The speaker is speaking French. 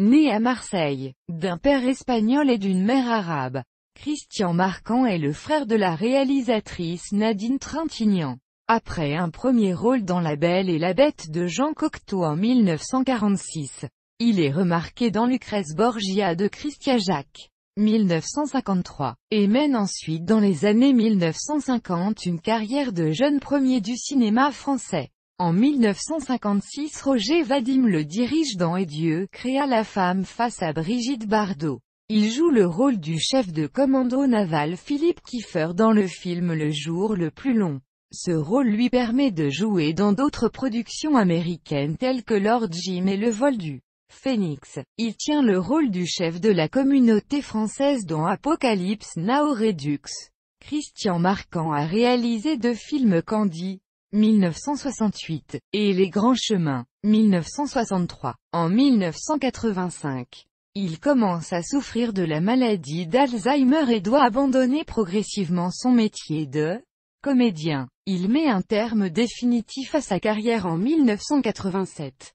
Né à Marseille, d'un père espagnol et d'une mère arabe, Christian Marquand est le frère de la réalisatrice Nadine Trintignant. Après un premier rôle dans La Belle et la Bête de Jean Cocteau en 1946, il est remarqué dans Lucrèce Borgia de Christian Jacques, 1953, et mène ensuite dans les années 1950 une carrière de jeune premier du cinéma français. En 1956 Roger Vadim le dirige dans Et Dieu créa la femme face à Brigitte Bardot. Il joue le rôle du chef de commando naval Philippe Kiefer dans le film Le jour le plus long. Ce rôle lui permet de jouer dans d'autres productions américaines telles que Lord Jim et Le vol du Phoenix. Il tient le rôle du chef de la communauté française dans Apocalypse Now Redux. Christian Marquand a réalisé deux films Candy, 1968, et Les Grands Chemins, 1963. En 1985, il commence à souffrir de la maladie d'Alzheimer et doit abandonner progressivement son métier de comédien. Il met un terme définitif à sa carrière en 1987.